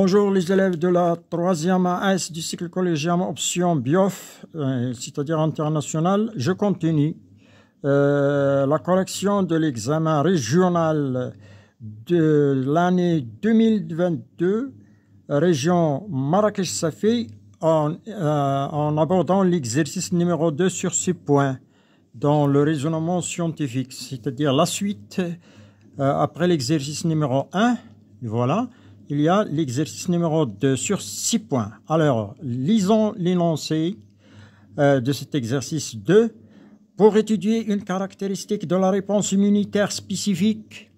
Bonjour les élèves de la troisième e AS du cycle collégium option BIOF, euh, c'est-à-dire international. Je continue euh, la correction de l'examen régional de l'année 2022, région Marrakech-Safi, en, euh, en abordant l'exercice numéro 2 sur ce point dans le raisonnement scientifique, c'est-à-dire la suite après l'exercice numéro 1. Voilà il y a l'exercice numéro 2 sur 6 points. Alors, lisons l'énoncé euh, de cet exercice 2. Pour étudier une caractéristique de la réponse immunitaire spécifique,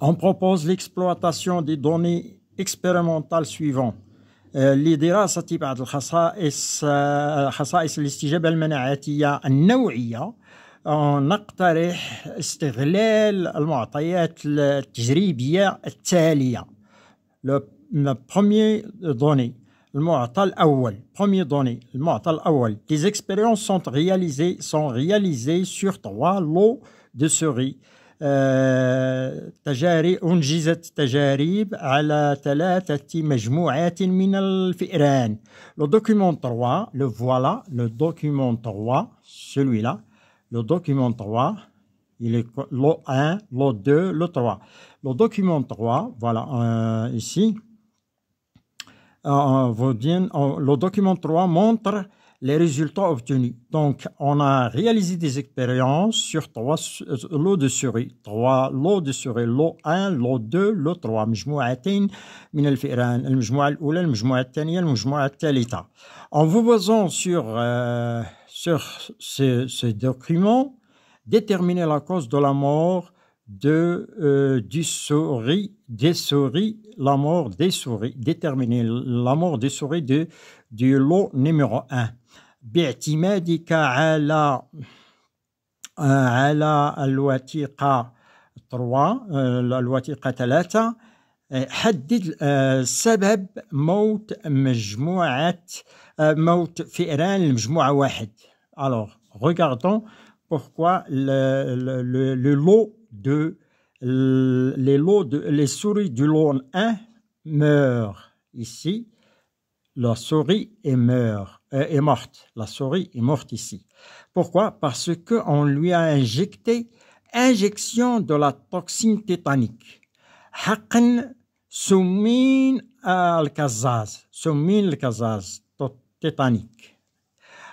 on propose l'exploitation des données expérimentales suivantes. لدراسة بعض الخصائص خصائص الاستجابة النوعية نقترح استغلال المعطيات التجريبية التالية le premier donné المعطى الأول premier donné المعطى الأول les expériences sont réalisées sont réalisées sur trois lots de souris تجارب أنجزت تجارب على ثلاثة مجموعات من الفئران. Le document 3, le voilà, le document 3, celui-là, le document 3, il est lot 1, lot 2, lot 3. Le document 3, voilà, euh, ici, euh, vous le document 3 montre les résultats obtenus. Donc, on a réalisé des expériences sur trois euh, lots de souris. Trois lots de souris. Lot 1, lot 2, l'eau 3. En vous basant sur sur ce, ce document déterminer la cause de la mort de, euh, du souris, des souris, la mort des souris, déterminer la mort des souris de, du lot numéro 1. باعتمادك على على الوثيقة 3 الوثيقة 3 حدد سبب موت مجموعة موت فئران المجموعة 1 alors, regardons pourquoi le, lot de les lots de, les souris du lot 1 meurt ici. La souris est, meurt, euh, est morte. La souris est morte ici. Pourquoi Parce que on lui a injecté injection de la toxine tétanique. al-kazaz »« الكزاز al-kazaz »« tétanique.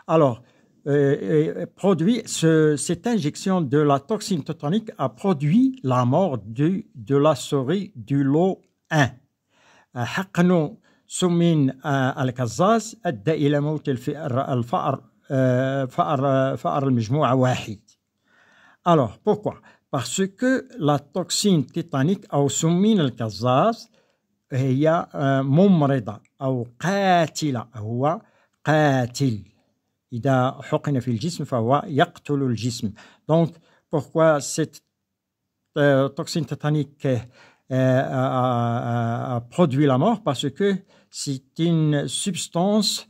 Alors, euh, produit, cette injection de la toxine tétanique a produit la mort de la souris du lot 1. Euh, euh, Alors pourquoi? Parce que la toxine titanique ou سمين الكزاز هي ممرضه او قاتله هو قاتل. Donc, pourquoi cette euh, toxine tétanique euh, a, produit la mort Parce que c'est une substance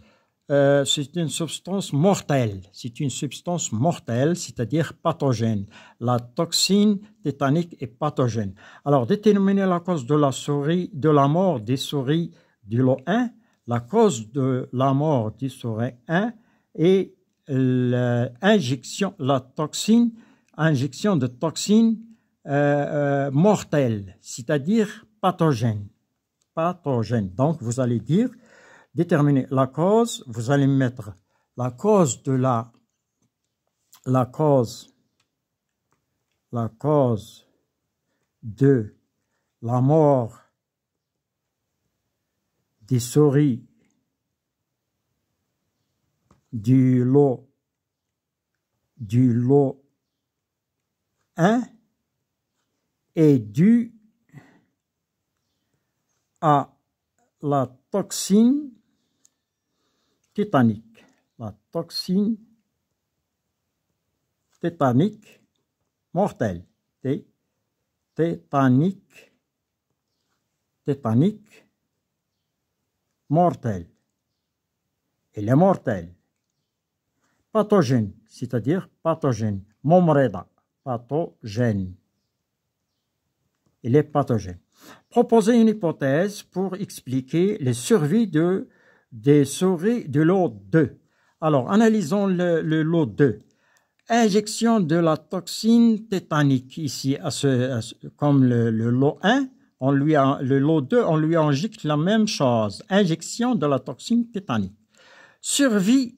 euh, c'est une substance mortelle. C'est une substance mortelle, c'est-à-dire pathogène. La toxine tétanique est pathogène. Alors, déterminer la cause de la souris, de la mort des souris du lot 1, la cause de la mort des souris 1 et l'injection, la toxine, injection de toxines euh, euh, mortelles, c'est-à-dire pathogènes. Pathogène. Donc, vous allez dire, déterminer la cause, vous allez mettre la cause de la, la cause, la cause de la mort des souris du lot, du lot 1 hein? est dû à la toxine tétanique. La toxine tétanique mortelle. tétanique, tétanique mortelle. Elle est mortelle pathogène, c'est-à-dire pathogène, momreda, pathogène. Il est pathogène. Proposer une hypothèse pour expliquer les survies de, des souris de lot 2. Alors, analysons le, lot 2 injection de la toxine tétanique ici, à comme le, lot 1, on lui le lot 2, on lui injecte la même chose, injection de la toxine tétanique. Survie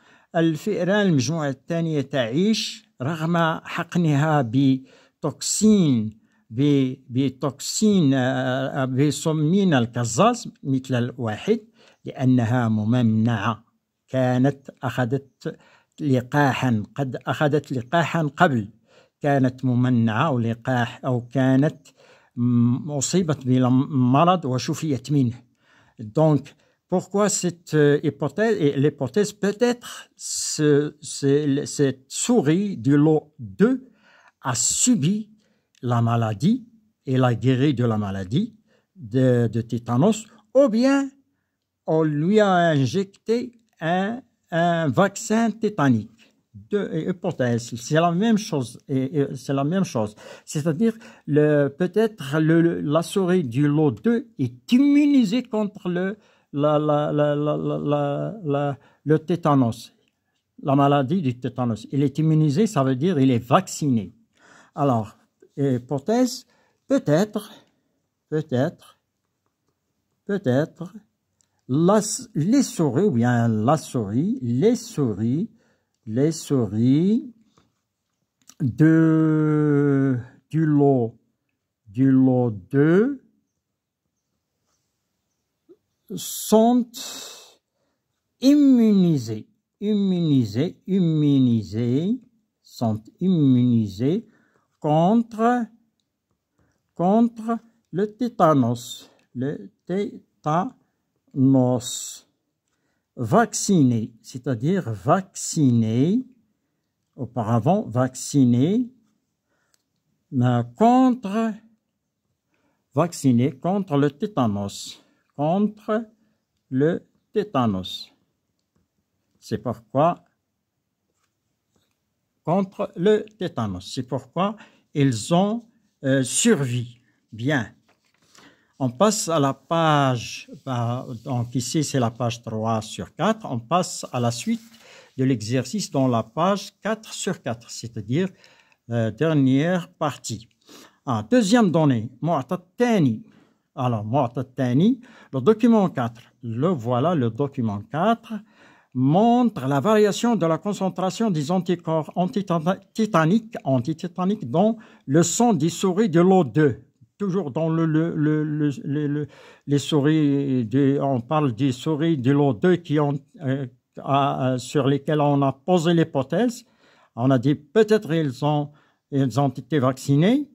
الفئران المجموعة الثانية تعيش رغم حقنها بتوكسين بتوكسين آه، بسمين الكزاز مثل الواحد لأنها ممنعة كانت أخذت لقاحا قد أخذت لقاحا قبل كانت ممنعة أو لقاح أو كانت أصيبت بمرض وشفيت منه دونك pourquoi cette euh, hypothèse et l'hypothèse peut-être ce, cette souris du lot 2 a subi la maladie et la guéri de la maladie de, tétanos ou bien on lui a injecté un, vaccin tétanique. Deux hypothèses, c'est la même chose. c'est la même chose. C'est-à-dire, peut-être la souris du lot 2 est immunisée contre le la, le tétanos, la maladie du tétanos. Il est immunisé, ça veut dire il est vacciné. Alors, hypothèse, peut-être, peut-être, peut-être, les souris, ou bien la souris, les souris, les souris de, du lot, du lot 2, sont immunisés, immunisés, immunisés, sont immunisés contre, contre le tétanos, le tétanos. Vaccinés, c'est-à-dire vaccinés, auparavant vaccinés, mais contre, vaccinés contre le tétanos contre le tétanos. C'est pourquoi contre le tétanos. C'est pourquoi ils ont euh, survi, Bien. On passe à la page, bah, donc ici c'est la page 3 sur 4, on passe à la suite de l'exercice dans la page 4 sur 4, c'est-à-dire euh, dernière partie. Ah, deuxième donnée, alors, le document 4, le voilà, le document 4, montre la variation de la concentration des anticorps antititaniques, titanique dans le sang des souris de l'eau 2 toujours dans les souris, on parle des souris de l'eau 2 qui ont, euh, sur lesquelles on a posé l'hypothèse. On a dit peut-être ils ont, ils ont été vaccinés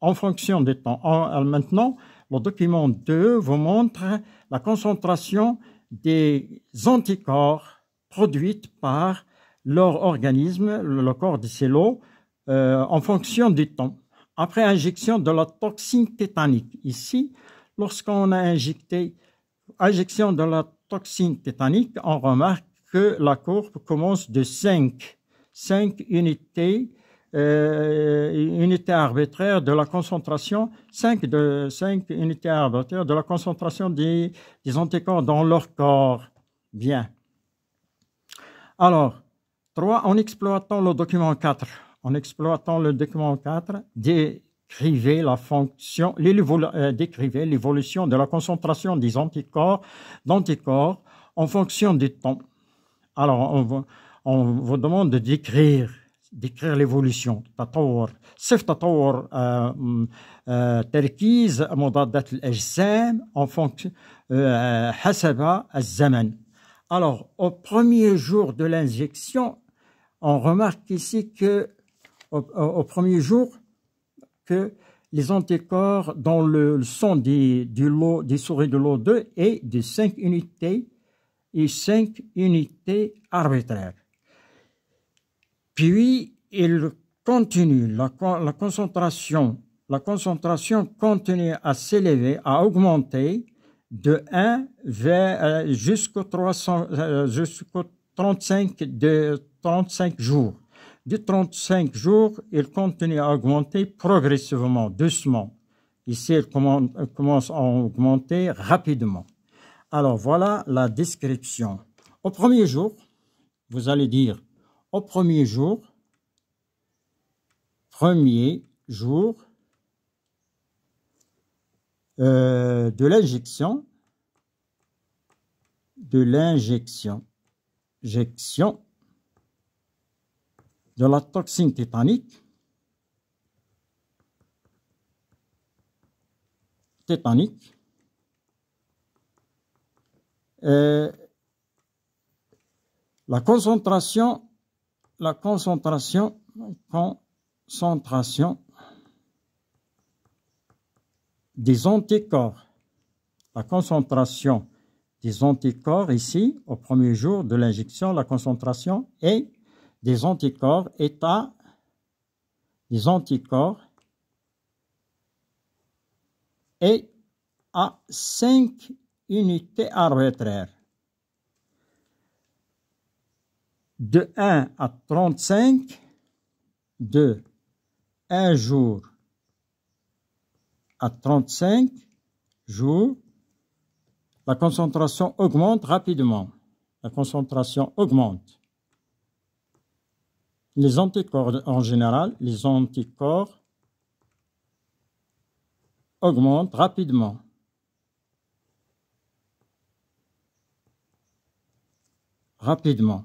en fonction du temps. Euh, maintenant, le document 2 vous montre la concentration des anticorps produits par leur organisme, le corps de cellules, euh, en fonction du temps. Après injection de la toxine tétanique, ici, lorsqu'on a injecté injection de la toxine tétanique, on remarque que la courbe commence de 5, 5 unités euh, unités arbitraires de la concentration, 5 unités arbitraires de la concentration des, anticorps dans leur corps. Bien. Alors, 3. En exploitant le document 4, en exploitant le document 4, décrivez la fonction, euh, décrivez l'évolution de la concentration des anticorps, d'anticorps en fonction du temps. Alors, on, on vous demande de décrire d'écrire l'évolution صف تطور تركيز مضادات en fonction حسب euh, alors au premier jour de l'injection on remarque ici que au, premier jour que les anticorps dans le son des, du lot, des souris de l'eau 2 est de 5 unités et 5 unités arbitraires. Puis, il continue la, concentration. La concentration continue à s'élever, à augmenter de 1 vers euh, jusqu'au 35 euh, de 35 jours. De 35 jours, il continue à augmenter progressivement, doucement. Ici, il euh, commence à augmenter rapidement. Alors voilà la description. Au premier jour, vous allez dire au premier jour, premier jour euh, de l'injection, de l'injection, injection de la toxine tétanique, tétanique, euh, la concentration la concentration, concentration des anticorps. La concentration des anticorps ici, au premier jour de l'injection, la concentration est des anticorps est à des anticorps est à 5 unités arbitraires. de 1 à 35 de 1 jour à 35 jours, la concentration augmente rapidement. La concentration augmente. Les anticorps, en général, les anticorps augmentent rapidement. Rapidement.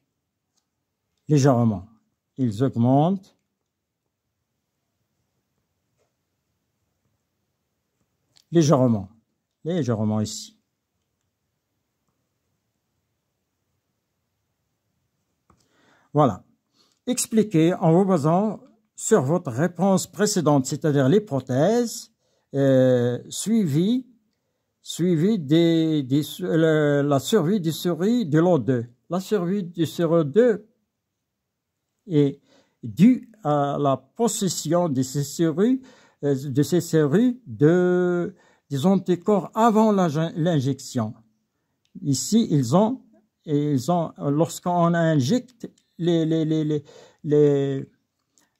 légèrement. Ils augmentent. Légèrement. Légèrement ici. Voilà. Expliquez en vous basant sur votre réponse précédente, c'est-à-dire les prothèses euh, suivies suivi des, euh, la survie du souris de l'eau 2. La survie du lo 2 est dû à la possession de ces séries, euh, de ces de, des anticorps avant l'injection. Ici, ils ont, lorsqu'on injecte les, les,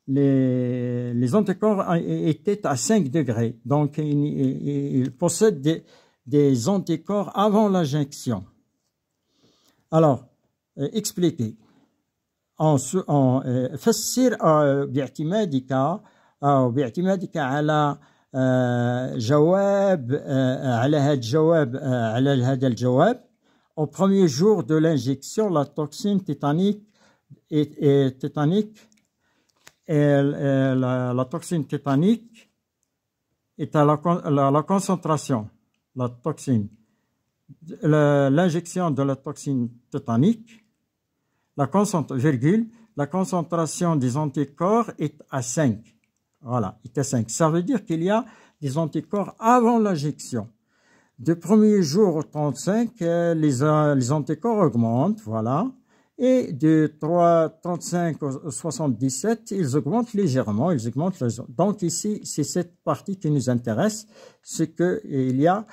les, anticorps euh, étaient à 5 degrés. Donc, ils, possèdent des, des, anticorps avant l'injection. Alors, euh, expliquez. En أو باعتمادك على جواب على هذا الجواب على هذا الجواب au premier jour de l'injection la toxine tétanique est, tétanique euh, la, toxine tétanique est à la, la concentration la toxine l'injection de la toxine tétanique la, concentration, des anticorps est à 5. Voilà, est à 5. Ça veut dire qu'il y a des anticorps avant l'injection. Du premier jour au 35, euh, les, euh, les anticorps augmentent, voilà. Et de 3, 35 au 77, ils augmentent légèrement, ils augmentent. Donc ici, c'est cette partie qui nous intéresse, c'est qu'il y a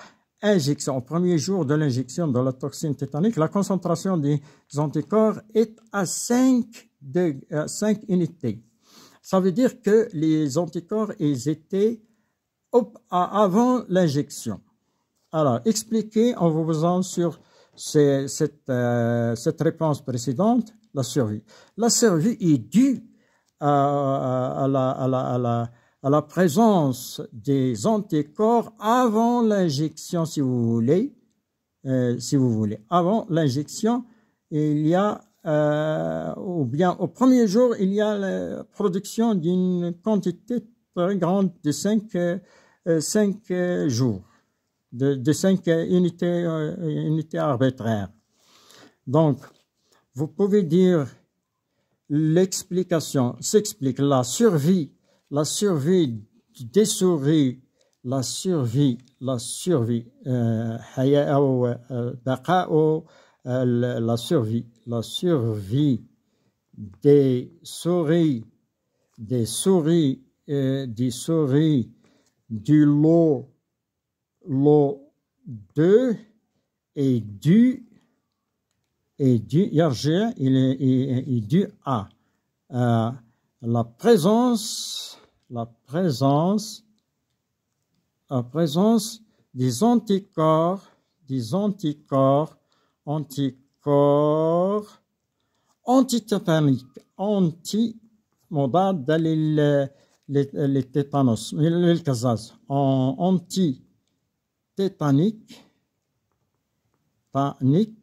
injection, au premier jour de l'injection de la toxine tétanique, la concentration des anticorps est à 5, de, 5 unités. Ça veut dire que les anticorps, ils étaient avant l'injection. Alors, expliquez en vous basant sur cette, euh, cette réponse précédente, la survie. La survie est due à, à la à la présence des anticorps avant l'injection, si vous voulez. Euh, si vous voulez. Avant l'injection, il y a, euh, ou bien au premier jour, il y a la production d'une quantité très grande de 5, euh, jours, de, de 5 unités, unités arbitraires. Donc, vous pouvez dire l'explication s'explique, la survie la survie des souris, la survie, la survie, euh, euh, euh, la survie, la survie des souris, des souris, des souris du lot, lot 2 et du, et du, il est, il est, il à la présence, la présence, la présence des anticorps, des anticorps, anticorps antitétaniques, anti, tétanos, tétanos, les anti tétanique, anti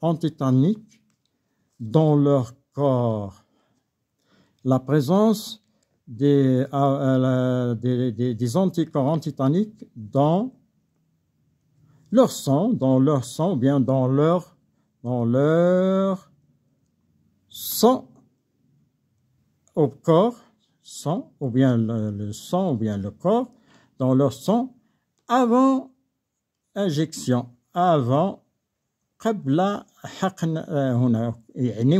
antitanique, dans leur corps la présence des, euh, euh, anticorps antitaniques dans leur sang, dans leur sang, ou bien dans leur, dans leur sang au corps, sang, ou bien le, sang, ou bien le corps, dans leur sang avant injection, avant قبل حقن هنا يعني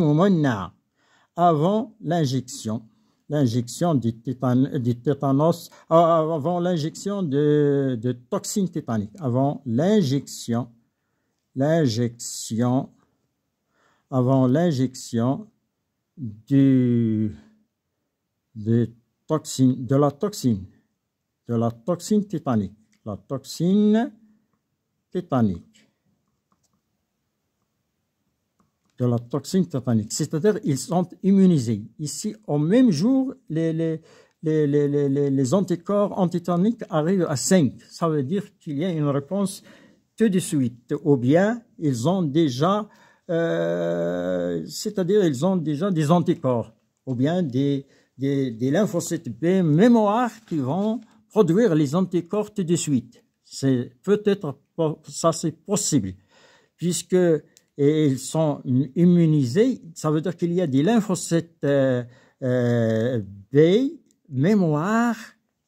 avant l'injection. L'injection du, tétan, du, tétanos, ah, ah, avant l'injection de, de toxines tétanique, avant l'injection, l'injection, avant l'injection du, de, toxine, de la toxine, de la toxine tétanique, la toxine tétanique. de la toxine tétanique. C'est-à-dire ils sont immunisés. Ici, au même jour, les, anticorps antitaniques arrivent à 5. Ça veut dire qu'il y a une réponse tout de suite. Ou bien, ils ont déjà, euh, c'est-à-dire ils ont déjà des anticorps, ou bien des, lymphocytes B mémoires qui vont produire les anticorps tout de suite. C'est peut-être, ça c'est possible, puisque et ils sont immunisés, ça veut dire qu'il y a des lymphocytes euh, euh, B, mémoire,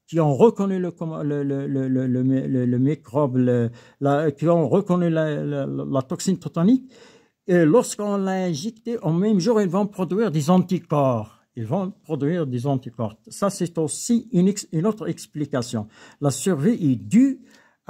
qui ont reconnu le, microbe, la, qui ont reconnu la, toxine totonique. Et lorsqu'on l'a injecté, au même jour, ils vont produire des anticorps ils vont produire des anticorps. Ça, c'est aussi une, autre explication. La survie est due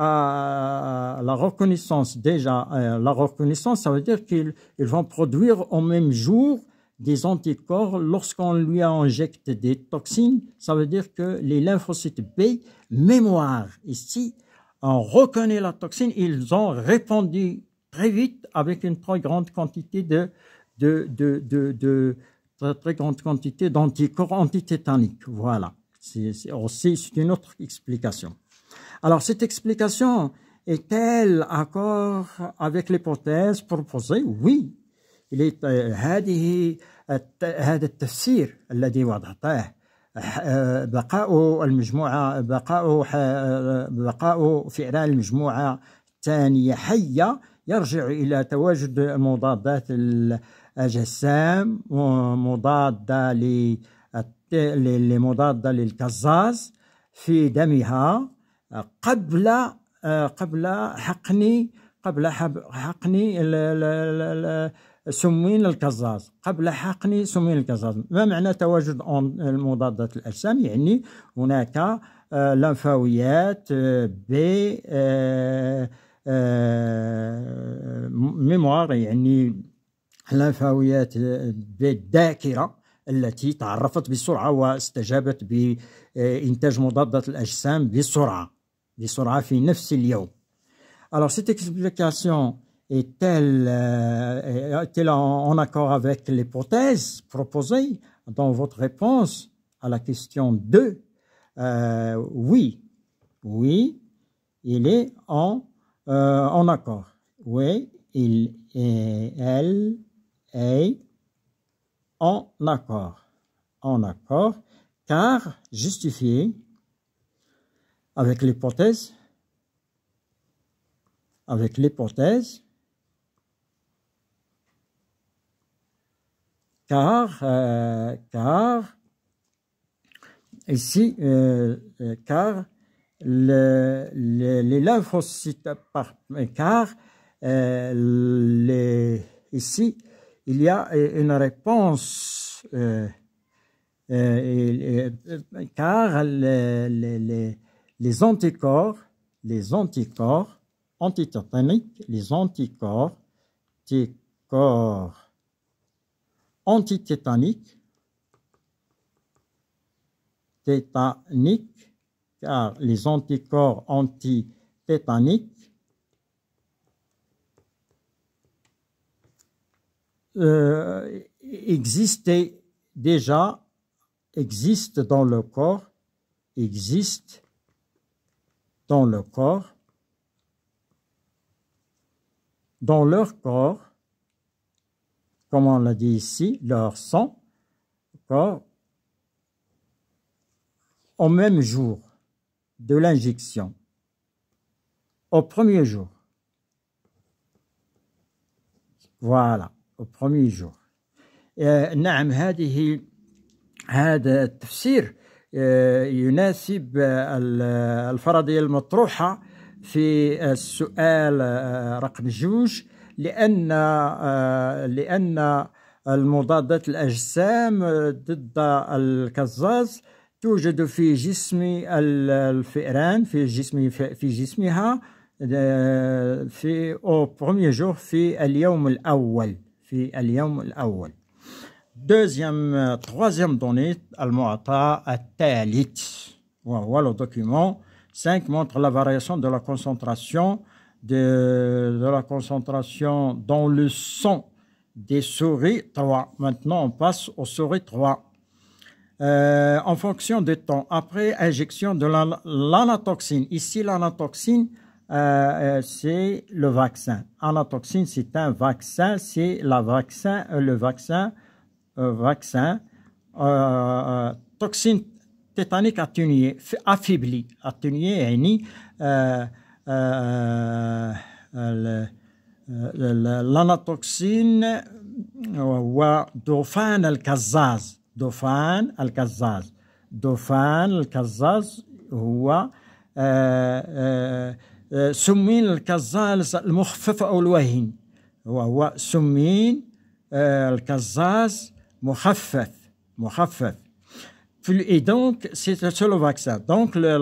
euh, la reconnaissance. Déjà, euh, la reconnaissance, ça veut dire qu'ils vont produire au même jour des anticorps. Lorsqu'on lui injecte des toxines, ça veut dire que les lymphocytes B, mémoire, ici, on reconnaît la toxine, ils ont répondu très vite avec une très grande quantité de, très, très grande quantité d'anticorps antitétaniques. Voilà. C'est aussi une autre explication. Alors cette explication est-elle accord avec l'hypothèse proposée Oui. Il est euh, هذه هذا التفسير الذي وضعته آه، بقاء المجموعة بقاء آه، بقاء فعلان المجموعة الثانية حية يرجع إلى تواجد مضادات الأجسام مضادة لمضادة للكزاز في دمها قبل آه، قبل حقن قبل حقن سمين الكزاز قبل حقن سمين الكزاز ما معنى تواجد مضادات الأجسام يعني هناك آه، لمفاويات آه، ب ميموار يعني لمفاويات بالذاكره التي تعرفت بسرعه واستجابت بانتاج مضادات الاجسام بسرعه Alors cette explication est-elle euh, en, accord avec l'hypothèse proposée dans votre réponse à la question 2 euh, Oui, oui, il est en, euh, en accord. Oui, il elle est en accord. En accord, car justifié avec l'hypothèse, avec l'hypothèse, car, euh, car, ici, euh, euh, car, le, le, les lymphocytes, par, car, les, ici, il y a une réponse, car les les anticorps, les anticorps anti-tétaniques, les anticorps, tes corps antitétaniques, tétaniques, car les anticorps anti euh, existaient déjà, existent dans le corps, existent dans le corps, dans leur corps, comme on l'a dit ici, leur sang, au même jour de l'injection, au premier jour. Voilà, au premier jour. Naam هذه هذا آه، يناسب الفرضية المطروحة في السؤال آه، رقم جوج لأن آه، لأن المضادات الأجسام ضد الكزاز توجد في جسم الفئران في جسم في جسمها في او بروميي جور في اليوم الأول في اليوم الأول Deuxième, euh, troisième donnée, Al-Mu'ata Voilà le document. 5 montre la variation de la concentration de, la concentration dans le sang des souris 3. Maintenant, on passe aux souris 3. Euh, en fonction du temps, après injection de l'anatoxine. Ici, l'anatoxine, euh, c'est le vaccin. Anatoxine, c'est un vaccin, c'est la vaccin, le vaccin vaccin, euh, euh, toxine tétanique atténuée, affaiblie, atténuée, et ni يعني الاناتوكسين ودوفان الكزاز دوفان الكزاز دوفان الكزاز هو سمين الكزاز المخفف او الوهن وهو سمين الكزاز Et donc, c'est le seul vaccin. Donc, le,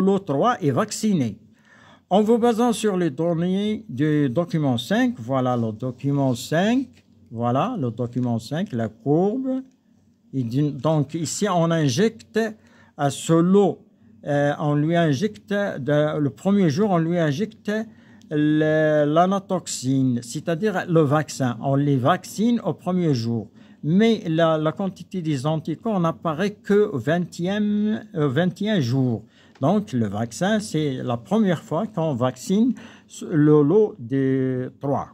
lot 3 est vacciné. En vous basant sur les données du document 5, voilà le document 5, voilà le document 5, la courbe. donc, ici, on injecte à ce lot, euh, on lui injecte, le premier jour, on lui injecte l'anatoxine, c'est-à-dire le vaccin. On les vaccine au premier jour mais la, quantité des anticorps n'apparaît qu'au 20e, 21 jour. Donc, le vaccin, c'est la première fois qu'on vaccine le lot des trois.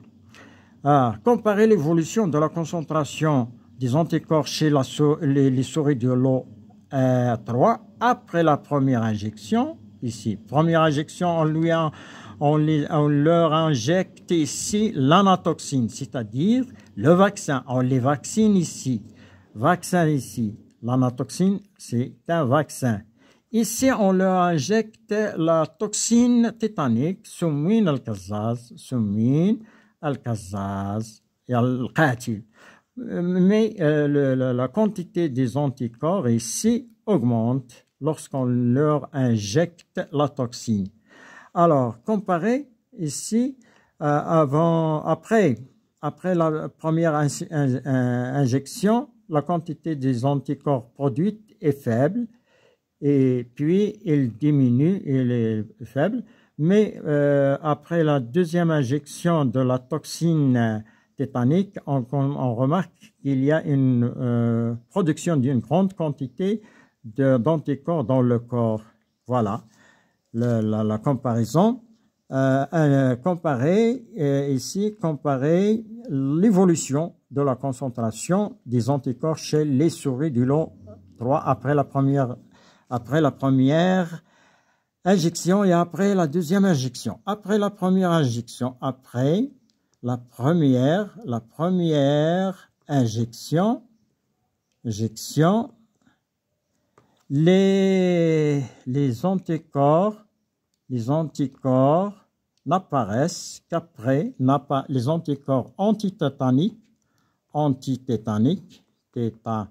Ah, comparer l'évolution de la concentration des anticorps chez les, souris de lot 3 après la première injection. Ici, première injection, on, lui on, on leur injecte ici l'anatoxine, c'est-à-dire le vaccin, on les vaccine ici. Vaccin ici. L'anatoxine, c'est un vaccin. Ici, on leur injecte la toxine tétanique, al الكزاز, al qatil Mais al euh, le, la, la quantité des anticorps ici augmente lorsqu'on leur injecte la toxine. Alors, comparez ici, euh, avant, après après la première injection, la quantité des anticorps produites est faible et puis il diminue, il est faible. Mais euh, après la deuxième injection de la toxine tétanique, on, remarque qu'il y a une euh, production d'une grande quantité d'anticorps dans le corps. Voilà la, comparaison. Euh, euh, comparer euh, ici comparer l'évolution de la concentration des anticorps chez les souris du long droit après la première après la première injection et après la deuxième injection après la première injection après la première la première injection injection les les anticorps les anticorps n'apparaissent qu'après les anticorps antitétaniques, antitétaniques, téta,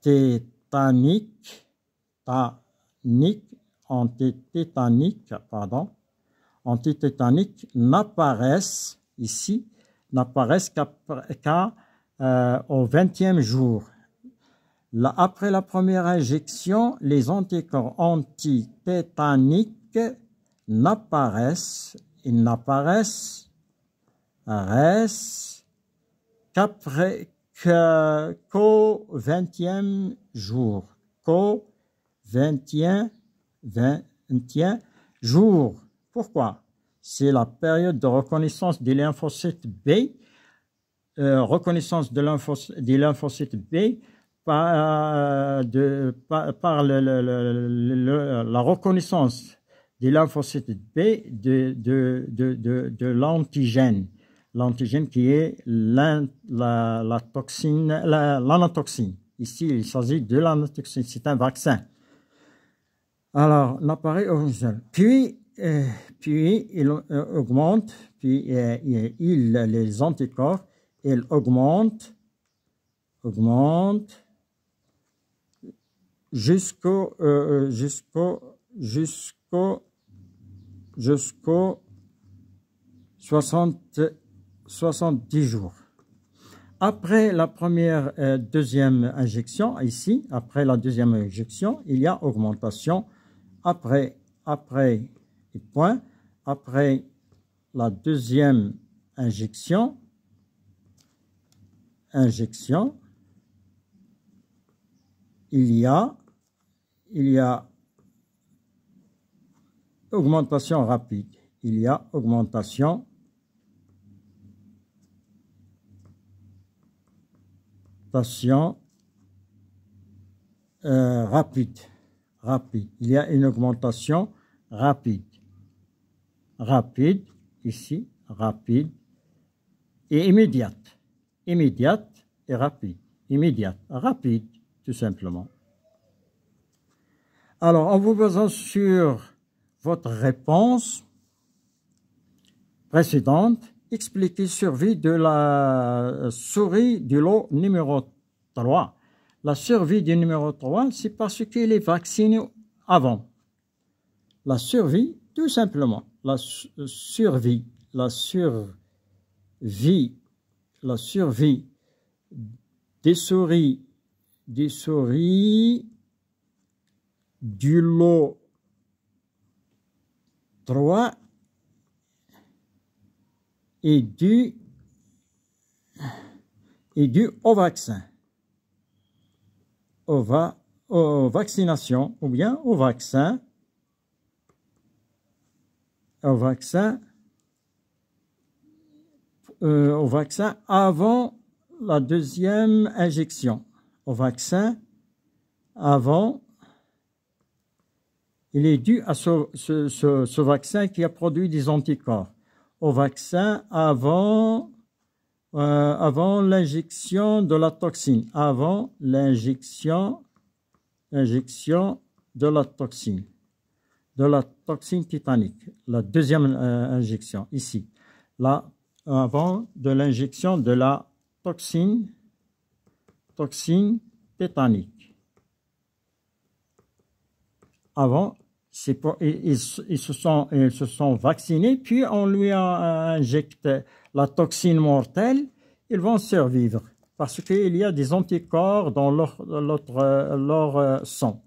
tétaniques, anti antitétaniques, pardon, antitétaniques n'apparaissent ici, n'apparaissent qu'au euh, au 20e jour après la première injection, les anticorps antitétaniques n'apparaissent, ils n'apparaissent, qu'après, qu'au 20e jour, qu'au 20e, 20 jour. Pourquoi C'est la période de reconnaissance des lymphocytes B, euh, reconnaissance de lymphocytes, des lymphocytes B, par, euh, de, par, le, la reconnaissance des lymphocytes B de, de, de, de l'antigène, l'antigène qui est la, la, toxine, l'anatoxine. Ici, il s'agit de l'anatoxine, c'est un vaccin. Alors, l'appareil original. Puis, euh, puis il euh, augmente, puis il, les anticorps, ils augmentent, augmentent, jusqu'au euh, euh, jusqu'au jusqu'au jusqu'au 70 jours. Après la première euh, deuxième injection, ici, après la deuxième injection, il y a augmentation après, après, et point, après la deuxième injection, injection, il y a il y a augmentation rapide. Il y a augmentation euh, rapide, rapide. Il y a une augmentation rapide, rapide ici, rapide et immédiate, immédiate et rapide, immédiate, rapide tout simplement. Alors, en vous basant sur votre réponse précédente, expliquez survie de la souris du lot numéro 3. La survie du numéro 3, c'est parce qu'il est vacciné avant. La survie, tout simplement. La survie, la survie, la survie des souris, des souris du lot 3 et du et du au vaccin, au va, ou bien au vaccin, au vaccin, euh, au vaccin avant la deuxième injection, au vaccin avant il est dû à ce, vaccin qui a produit des anticorps au vaccin avant, euh, avant l'injection de la toxine, avant l'injection injection de la toxine, de la toxine titanique, la deuxième euh, injection ici, là avant de l'injection de la toxine toxine tétanique avant ils, se sont, vaccinés, puis on lui injecte la toxine mortelle, ils vont survivre parce qu'il y a des anticorps dans leur, euh, sang.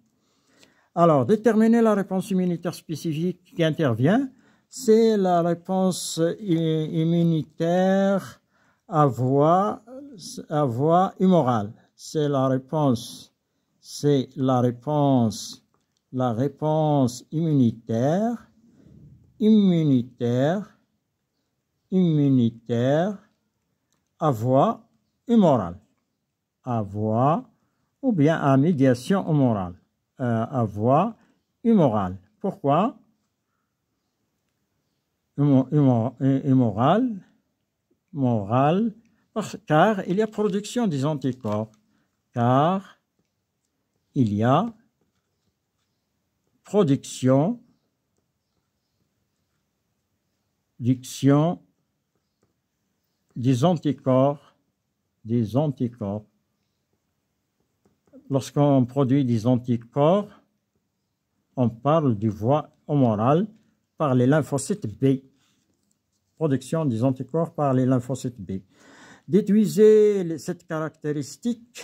Alors, déterminer la réponse immunitaire spécifique qui intervient, c'est la réponse immunitaire à voie, à voie humorale. C'est la réponse, c'est la réponse la réponse immunitaire, immunitaire, immunitaire, à voie humorale, à voie ou bien à médiation humorale, euh, à voie humorale. Pourquoi Humorale, morale, car il y a production des anticorps, car il y a production, des anticorps, des anticorps. Lorsqu'on produit des anticorps, on parle du voie humorale par les lymphocytes B. Production des anticorps par les lymphocytes B. Déduisez cette caractéristique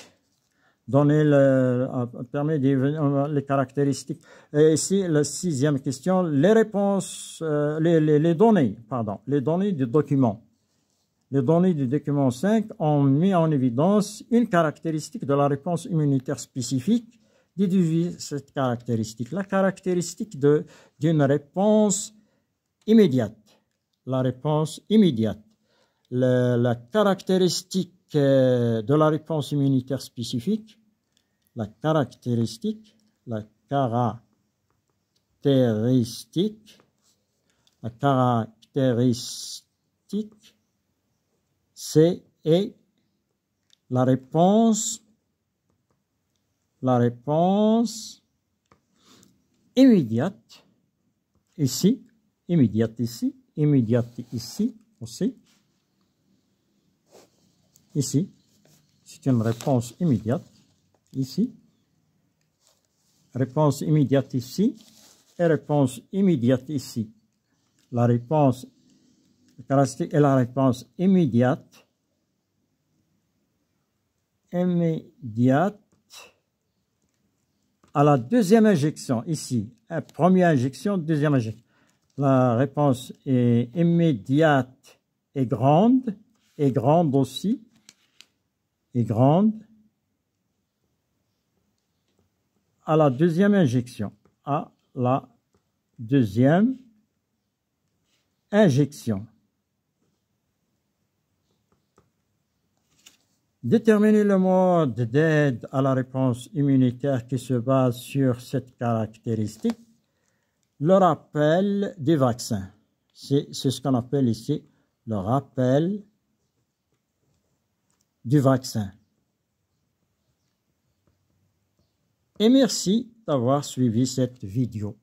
donner le, euh, euh, permet euh, les caractéristiques. Et ici, la sixième question, les réponses, les, données, pardon, les données du document. Les données du document 5 ont mis en évidence une caractéristique de la réponse immunitaire spécifique. Déduisez cette caractéristique. La caractéristique d'une réponse immédiate. La réponse immédiate. la caractéristique de la réponse immunitaire spécifique, la caractéristique, la caractéristique, la caractéristique, c'est la réponse, la réponse immédiate, ici, immédiate ici, immédiate ici aussi, Ici, c'est une réponse immédiate. Ici, réponse immédiate ici et réponse immédiate ici. La réponse caractéristique est la réponse immédiate. Immédiate à la deuxième injection ici. Première injection, deuxième injection. La réponse est immédiate et grande, et grande aussi, et grande à la deuxième injection. À la deuxième injection. Déterminer le mode d'aide à la réponse immunitaire qui se base sur cette caractéristique. Le rappel des vaccins. C'est ce qu'on appelle ici le rappel du vaccin. Et merci d'avoir suivi cette vidéo.